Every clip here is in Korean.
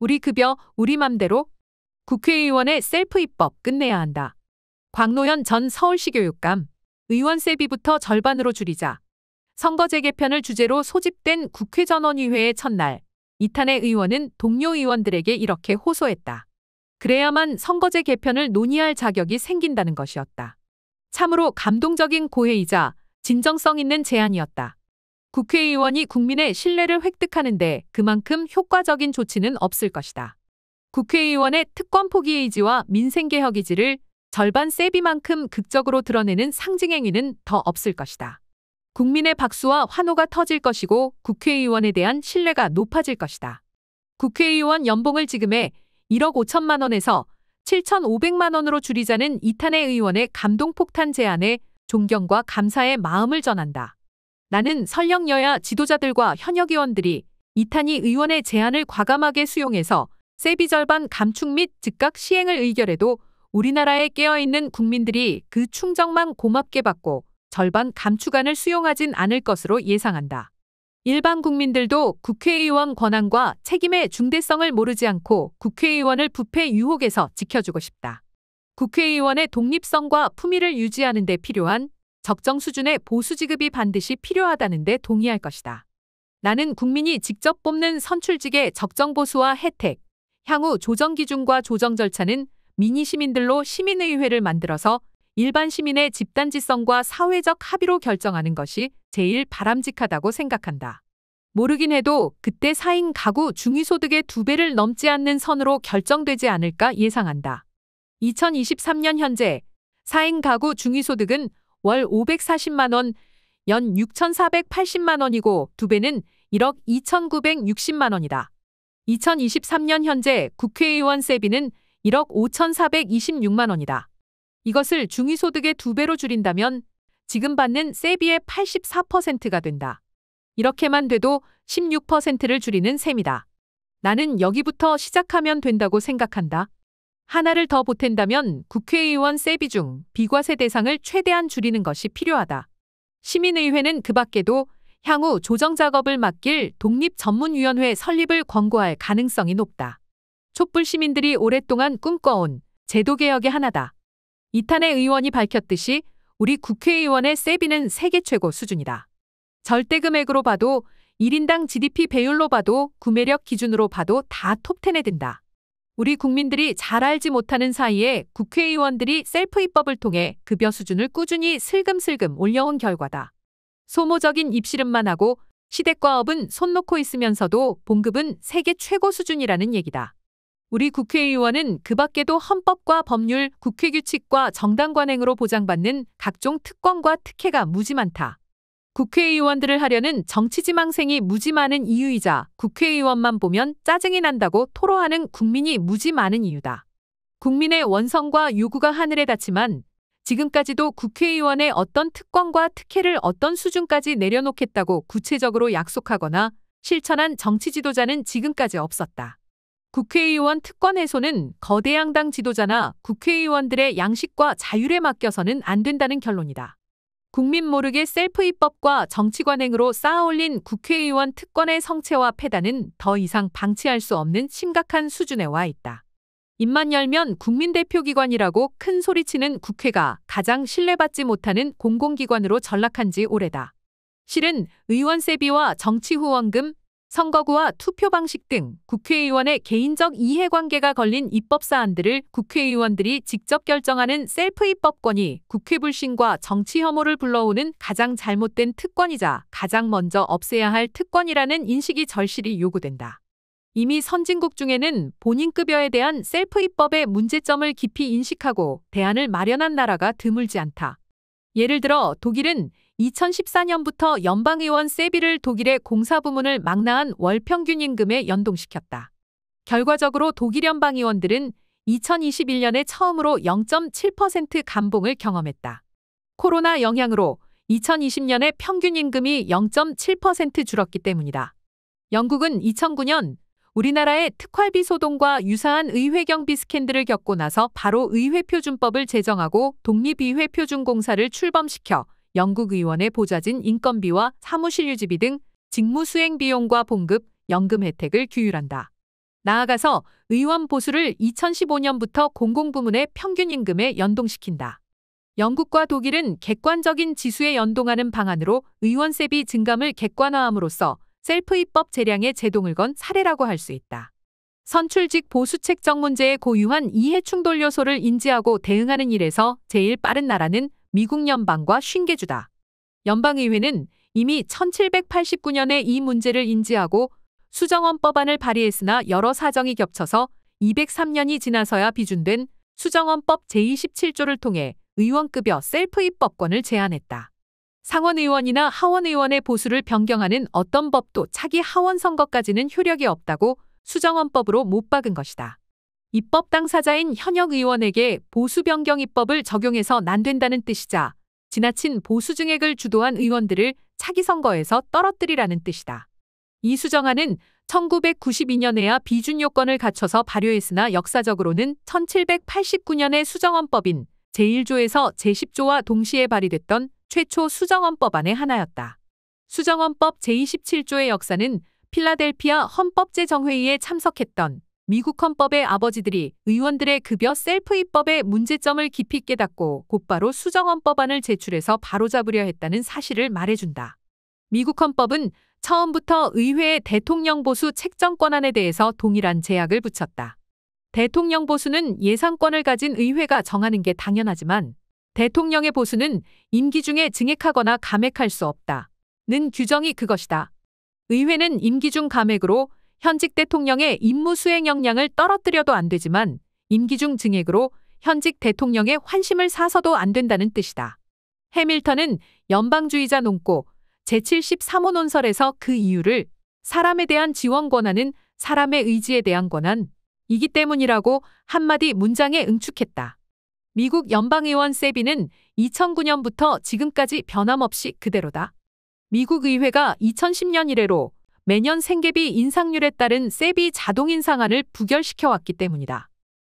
우리 급여, 우리 맘대로 국회의원의 셀프 입법 끝내야 한다. 광노현 전 서울시 교육감 의원 세비부터 절반으로 줄이자. 선거 제개편을 주제로 소집된 국회 전원위회의 첫날 이탄의 의원은 동료 의원들에게 이렇게 호소했다. 그래야만 선거제 개편을 논의할 자격이 생긴다는 것이었다. 참으로 감동적인 고해이자 진정성 있는 제안이었다. 국회의원이 국민의 신뢰를 획득하는데 그만큼 효과적인 조치는 없을 것이다. 국회의원의 특권 포기 의지와 민생개혁 의지를 절반 세비만큼 극적으로 드러내는 상징행위는 더 없을 것이다. 국민의 박수와 환호가 터질 것이고 국회의원에 대한 신뢰가 높아질 것이다. 국회의원 연봉을 지금의 1억 5천만 원에서 7,500만 원으로 줄이자는 이탄의 의원의 감동폭탄 제안에 존경과 감사의 마음을 전한다. 나는 설령 여야 지도자들과 현역 의원들이 이탄희 의원의 제안을 과감하게 수용해서 세비 절반 감축 및 즉각 시행을 의결해도 우리나라에 깨어있는 국민들이 그 충정만 고맙게 받고 절반 감축안을 수용하진 않을 것으로 예상한다. 일반 국민들도 국회의원 권한과 책임의 중대성을 모르지 않고 국회의원을 부패 유혹에서 지켜주고 싶다. 국회의원의 독립성과 품위를 유지하는 데 필요한 적정 수준의 보수 지급이 반드시 필요하다는데 동의할 것이다. 나는 국민이 직접 뽑는 선출직의 적정 보수와 혜택, 향후 조정 기준과 조정 절차는 미니 시민들로 시민의회를 만들어서 일반 시민의 집단지성과 사회적 합의로 결정하는 것이 제일 바람직하다고 생각한다. 모르긴 해도 그때 사인 가구 중위소득의 두배를 넘지 않는 선으로 결정되지 않을까 예상한다. 2023년 현재 사인 가구 중위소득은 월 540만 원, 연 6,480만 원이고 두 배는 1억 2,960만 원이다. 2023년 현재 국회의원 세비는 1억 5,426만 원이다. 이것을 중위소득의 두 배로 줄인다면 지금 받는 세비의 84%가 된다. 이렇게만 돼도 16%를 줄이는 셈이다. 나는 여기부터 시작하면 된다고 생각한다. 하나를 더 보탠다면 국회의원 세비 중 비과세 대상을 최대한 줄이는 것이 필요하다. 시민의회는 그 밖에도 향후 조정 작업을 맡길 독립전문위원회 설립을 권고할 가능성이 높다. 촛불 시민들이 오랫동안 꿈꿔온 제도개혁의 하나다. 이탄의 의원이 밝혔듯이 우리 국회의원의 세비는 세계 최고 수준이다. 절대 금액으로 봐도 1인당 GDP 배율로 봐도 구매력 기준으로 봐도 다 톱10에 든다. 우리 국민들이 잘 알지 못하는 사이에 국회의원들이 셀프 입법을 통해 급여 수준을 꾸준히 슬금슬금 올려온 결과다. 소모적인 입씨름만 하고 시댁과업은 손 놓고 있으면서도 봉급은 세계 최고 수준이라는 얘기다. 우리 국회의원은 그 밖에도 헌법과 법률, 국회 규칙과 정당 관행으로 보장받는 각종 특권과 특혜가 무지 많다. 국회의원들을 하려는 정치지망생이 무지 많은 이유이자 국회의원만 보면 짜증이 난다고 토로하는 국민이 무지 많은 이유다. 국민의 원성과 요구가 하늘에 닿지만 지금까지도 국회의원의 어떤 특권과 특혜를 어떤 수준까지 내려놓겠다고 구체적으로 약속하거나 실천한 정치 지도자는 지금까지 없었다. 국회의원 특권 해소는 거대 양당 지도자나 국회의원들의 양식과 자율에 맡겨서는 안 된다는 결론이다. 국민 모르게 셀프 입법과 정치관행으로 쌓아올린 국회의원 특권의 성체와 폐단은 더 이상 방치할 수 없는 심각한 수준에 와 있다. 입만 열면 국민 대표기관이라고 큰 소리치는 국회가 가장 신뢰받지 못하는 공공기관으로 전락한 지 오래다. 실은 의원 세비와 정치 후원금, 선거구와 투표 방식 등 국회의원의 개인적 이해관계가 걸린 입법 사안들을 국회의원들이 직접 결정하는 셀프 입법권이 국회 불신과 정치 혐오를 불러오는 가장 잘못된 특권이자 가장 먼저 없애야 할 특권이라는 인식이 절실히 요구된다. 이미 선진국 중에는 본인급여에 대한 셀프 입법의 문제점을 깊이 인식하고 대안을 마련한 나라가 드물지 않다. 예를 들어 독일은 2014년부터 연방의원 세비를 독일의 공사부문을 망라한 월평균 임금에 연동시켰다. 결과적으로 독일 연방의원들은 2021년에 처음으로 0.7% 감봉을 경험했다. 코로나 영향으로 2020년에 평균 임금이 0.7% 줄었기 때문이다. 영국은 2009년 우리나라의 특활비 소동과 유사한 의회 경비 스캔들을 겪고 나서 바로 의회 표준법을 제정하고 독립의회 표준공사를 출범시켜 영국 의원의 보좌진 인건비와 사무실 유지비 등 직무 수행 비용과 봉급, 연금 혜택을 규율한다. 나아가서 의원 보수를 2015년부터 공공부문의 평균 임금에 연동시킨다. 영국과 독일은 객관적인 지수에 연동하는 방안으로 의원 세비 증감을 객관화함으로써 셀프 입법 재량의 제동을 건 사례라고 할 수 있다. 선출직 보수 책정 문제에 고유한 이해 충돌 요소를 인지하고 대응하는 일에서 제일 빠른 나라는 미국 연방과 쉰개주다. 연방의회는 이미 1789년에 이 문제를 인지하고 수정헌 법안을 발의했으나 여러 사정이 겹쳐서 203년이 지나서야 비준된 수정헌법 제27조를 통해 의원급여 셀프 입법권을 제안했다 상원의원이나 하원의원의 보수를 변경하는 어떤 법도 차기 하원 선거까지는 효력이 없다고 수정헌법으로못 박은 것이다. 입법 당사자인 현역 의원에게 보수 변경 입법을 적용해서난 된다는 뜻이자 지나친 보수 증액을 주도한 의원들을 차기 선거에서 떨어뜨리라는 뜻이다. 이 수정안은 1992년에야 비준 요건을 갖춰서 발효했으나 역사적으로는 1789년의 수정헌법인 제1조에서 제10조와 동시에 발의됐던 최초 수정헌법안의 하나였다. 수정헌법 제27조의 역사는 필라델피아 헌법재정회의에 참석했던 미국 헌법의 아버지들이 의원들의 급여 셀프 입법의 문제점을 깊이 깨닫고 곧바로 수정헌법안을 제출해서 바로잡으려 했다는 사실을 말해준다. 미국 헌법은 처음부터 의회의 대통령 보수 책정 권한에 대해서 동일한 제약을 붙였다. 대통령 보수는 예상권을 가진 의회가 정하는 게 당연하지만 대통령의 보수는 임기 중에 증액하거나 감액할 수 없다. 는 규정이 그것이다. 의회는 임기 중 감액으로 현직 대통령의 임무 수행 역량을 떨어뜨려도 안 되지만 임기 중 증액으로 현직 대통령의 환심을 사서도 안 된다는 뜻이다. 해밀턴은 연방주의자 논고 제73호 논설에서 그 이유를 사람에 대한 지원 권한은 사람의 의지에 대한 권한이기 때문이라고 한마디 문장에 응축했다. 미국 연방의원 세비는 2009년부터 지금까지 변함없이 그대로다. 미국 의회가 2010년 이래로 매년 생계비 인상률에 따른 세비 자동 인상안을 부결시켜왔기 때문이다.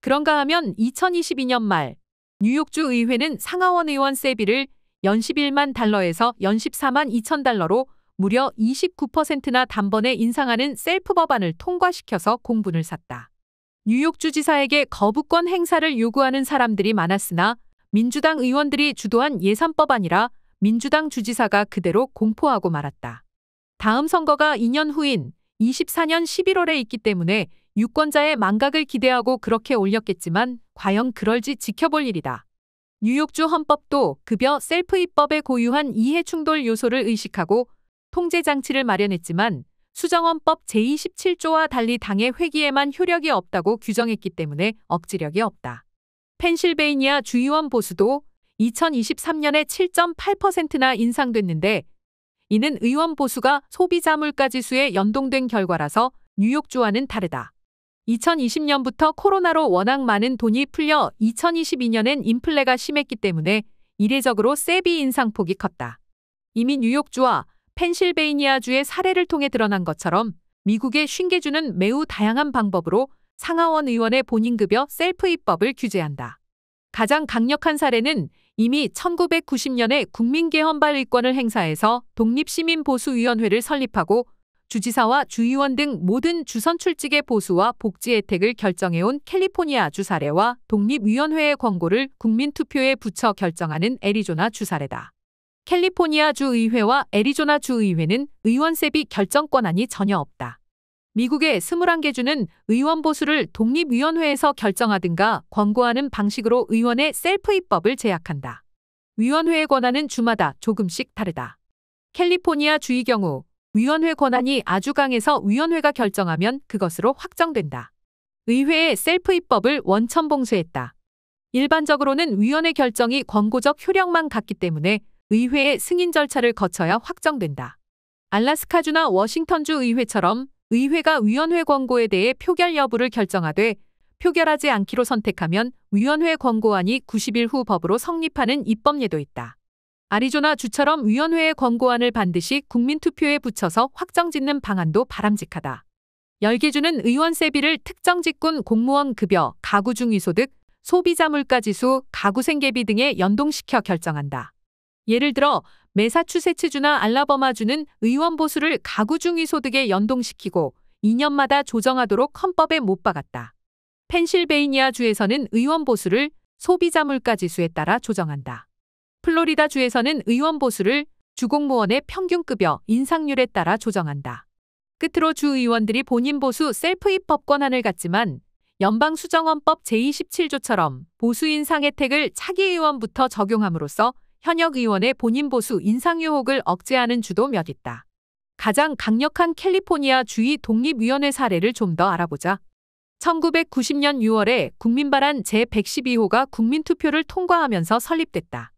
그런가 하면 2022년 말 뉴욕주 의회는 상하원 의원 세비를 연 11만 달러에서 연 14만 2천 달러로 무려 29%나 단번에 인상하는 셀프 법안을 통과시켜서 공분을 샀다. 뉴욕주지사에게 거부권 행사를 요구하는 사람들이 많았으나 민주당 의원들이 주도한 예산법안이라 민주당 주지사가 그대로 공포하고 말았다. 다음 선거가 2년 후인 24년 11월에 있기 때문에 유권자의 망각을 기대하고 그렇게 올렸겠지만 과연 그럴지 지켜볼 일이다. 뉴욕주 헌법도 급여 셀프 입법에 고유한 이해 충돌 요소를 의식하고 통제 장치를 마련했지만 수정헌법 제27조와 달리 당의 회기에만 효력이 없다고 규정했기 때문에 억지력이 없다. 펜실베이니아 주의원 보수도 2023년에 7.8%나 인상됐는데 이는 의원 보수가 소비자 물가 지수에 연동된 결과라서 뉴욕주와는 다르다. 2020년부터 코로나로 워낙 많은 돈이 풀려 2022년엔 인플레가 심했기 때문에 이례적으로 세비 인상폭이 컸다. 이미 뉴욕주와 펜실베이니아주의 사례를 통해 드러난 것처럼 미국의 쉰개주는 매우 다양한 방법으로 상하원 의원의 본인급여 셀프 입법을 규제한다. 가장 강력한 사례는 이미 1990년에 국민개헌발 의권을 행사해서 독립시민보수위원회를 설립하고 주지사와 주의원 등 모든 주선 출직의 보수와 복지 혜택을 결정해온 캘리포니아 주 사례와 독립위원회의 권고를 국민투표에 붙여 결정하는 애리조나 주 사례다. 캘리포니아 주의회와 애리조나 주의회는 의원세비 결정권한이 전혀 없다. 미국의 21개 주는 의원 보수를 독립위원회에서 결정하든가 권고하는 방식으로 의원의 셀프 입법을 제약한다. 위원회의 권한은 주마다 조금씩 다르다. 캘리포니아 주의 경우 위원회 권한이 아주 강해서 위원회가 결정하면 그것으로 확정된다. 의회의 셀프 입법을 원천 봉쇄했다. 일반적으로는 위원회 결정이 권고적 효력만 갖기 때문에 의회의 승인 절차를 거쳐야 확정된다. 알라스카주나 워싱턴주 의회처럼 의회가 위원회 권고에 대해 표결 여부를 결정하되 표결하지 않기로 선택하면 위원회 권고안이 90일 후 법으로 성립하는 입법례도 있다. 아리조나 주처럼 위원회의 권고안을 반드시 국민투표에 붙여서 확정짓는 방안도 바람직하다. 열기주는 의원세비를 특정 직군 공무원 급여, 가구 중위소득, 소비자 물가지수, 가구 생계비 등에 연동시켜 결정한다. 예를 들어 매사추세츠주나 알라버마주는 의원 보수를 가구 중위 소득에 연동시키고 2년마다 조정하도록 헌법에 못 박았다. 펜실베이니아주에서는 의원 보수를 소비자 물가 지수에 따라 조정한다. 플로리다 주에서는 의원 보수를 주공무원의 평균 급여 인상률에 따라 조정한다. 끝으로 주 의원들이 본인 보수 셀프 입법 권한을 갖지만 연방 수정헌법 제27조처럼 보수 인상 혜택을 차기 의원부터 적용함으로써 현역 의원의 본인 보수 인상 유혹을 억제하는 주도 몇 있다. 가장 강력한 캘리포니아 주의 독립위원회 사례를 좀 더 알아보자. 1990년 6월에 국민발안 제112호가 국민투표를 통과하면서 설립됐다.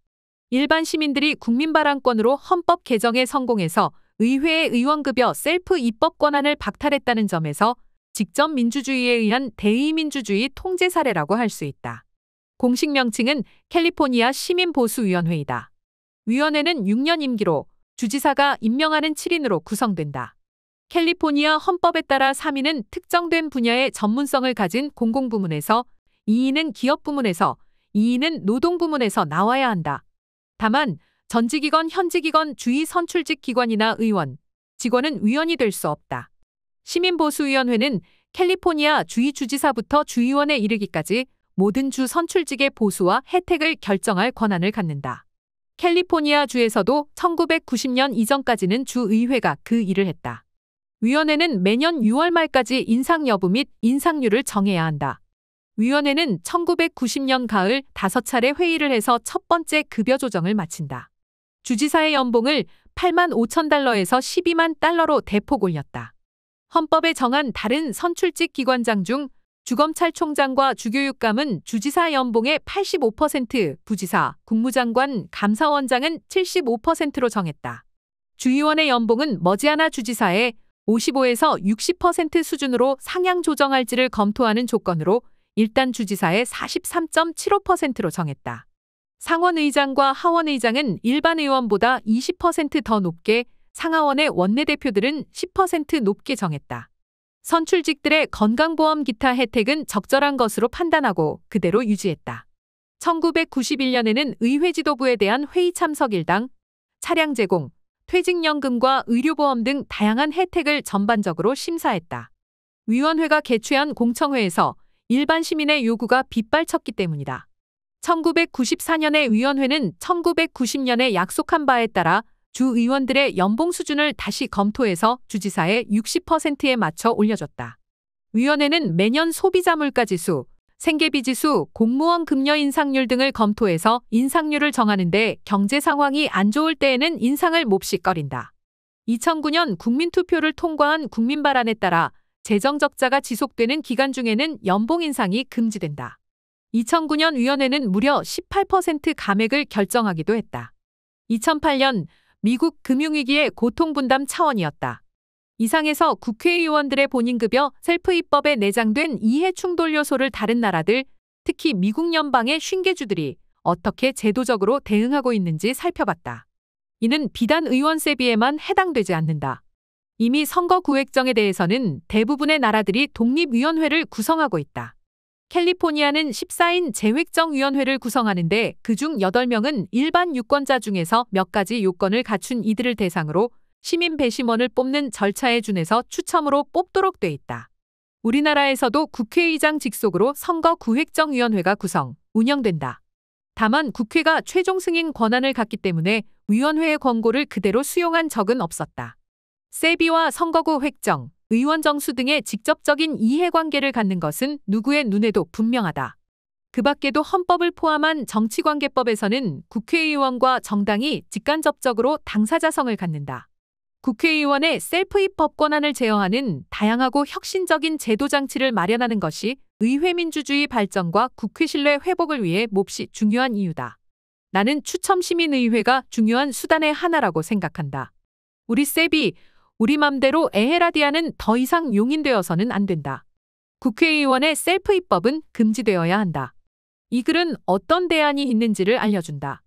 일반 시민들이 국민발안권으로 헌법 개정에 성공해서 의회의 의원급여 셀프 입법 권한을 박탈했다는 점에서 직접 민주주의에 의한 대의민주주의 통제 사례라고 할 수 있다. 공식 명칭은 캘리포니아 시민보수위원회이다. 위원회는 6년 임기로 주지사가 임명하는 7인으로 구성된다. 캘리포니아 헌법에 따라 3인은 특정된 분야의 전문성을 가진 공공부문에서, 2인은 기업부문에서, 2인은 노동부문에서 나와야 한다. 다만, 전직이건 현직이건 주위 선출직 기관이나 의원, 직원은 위원이 될 수 없다. 시민보수위원회는 캘리포니아 주위 주지사부터 주의원에 이르기까지 모든 주 선출직의 보수와 혜택을 결정할 권한을 갖는다. 캘리포니아 주에서도 1990년 이전까지는 주의회가 그 일을 했다. 위원회는 매년 6월 말까지 인상 여부 및 인상률을 정해야 한다. 위원회는 1990년 가을 5차례 회의를 해서 첫 번째 급여 조정을 마친다. 주지사의 연봉을 8만 5천 달러에서 12만 달러로 대폭 올렸다. 헌법에 정한 다른 선출직 기관장 중 주검찰총장과 주교육감은 주지사 연봉의 85%, 부지사, 국무장관, 감사원장은 75%로 정했다. 주의원의 연봉은 머지않아 주지사의 55에서 60% 수준으로 상향 조정할지를 검토하는 조건으로 일단 주지사의 43.75%로 정했다. 상원의장과 하원의장은 일반 의원보다 20%더 높게 상하원의 원내대표들은 10% 높게 정했다. 선출직들의 건강보험 기타 혜택은 적절한 것으로 판단하고 그대로 유지했다. 1991년에는 의회 지도부에 대한 회의 참석 일당, 차량 제공, 퇴직연금과 의료보험 등 다양한 혜택을 전반적으로 심사했다. 위원회가 개최한 공청회에서 일반 시민의 요구가 빗발쳤기 때문이다. 1994년에 위원회는 1990년에 약속한 바에 따라 주 의원들의 연봉 수준을 다시 검토해서 주지사의 60%에 맞춰 올려줬다. 위원회는 매년 소비자 물가 지수, 생계비 지수, 공무원 급여 인상률 등을 검토해서 인상률을 정하는데 경제 상황이 안 좋을 때에는 인상을 몹시 꺼린다. 2009년 국민투표를 통과한 국민 발안에 따라 재정 적자가 지속되는 기간 중에는 연봉 인상이 금지된다. 2009년 위원회는 무려 18% 감액을 결정하기도 했다. 2008년 미국 금융위기의 고통분담 차원이었다. 이상에서 국회의원들의 본인급여 셀프 입법에 내장된 이해 충돌 요소를 다른 나라들, 특히 미국 연방의 신계주들이 어떻게 제도적으로 대응하고 있는지 살펴봤다. 이는 비단 의원세비에만 해당되지 않는다. 이미 선거 구획정에 대해서는 대부분의 나라들이 독립위원회를 구성하고 있다. 캘리포니아는 14인 재획정위원회를 구성하는데 그 중 8명은 일반 유권자 중에서 몇 가지 요건을 갖춘 이들을 대상으로 시민 배심원을 뽑는 절차에 준해서 추첨으로 뽑도록 돼 있다. 우리나라에서도 국회의장 직속으로 선거 구획정위원회가 구성, 운영된다. 다만 국회가 최종 승인 권한을 갖기 때문에 위원회의 권고를 그대로 수용한 적은 없었다. 세비와 선거구 획정, 의원 정수 등의 직접적인 이해관계를 갖는 것은 누구의 눈에도 분명하다. 그 밖에도 헌법을 포함한 정치관계법에서는 국회의원과 정당이 직간접적으로 당사자성을 갖는다. 국회의원의 셀프 입법 권한을 제어하는 다양하고 혁신적인 제도 장치를 마련하는 것이 의회 민주주의 발전과 국회 신뢰 회복을 위해 몹시 중요한 이유다. 나는 추첨 시민의회가 중요한 수단의 하나라고 생각한다. 우리 세비 우리 맘대로 에헤라디아는 더 이상 용인되어서는 안 된다. 국회의원의 셀프 입법은 금지되어야 한다. 이 글은 어떤 대안이 있는지를 알려준다.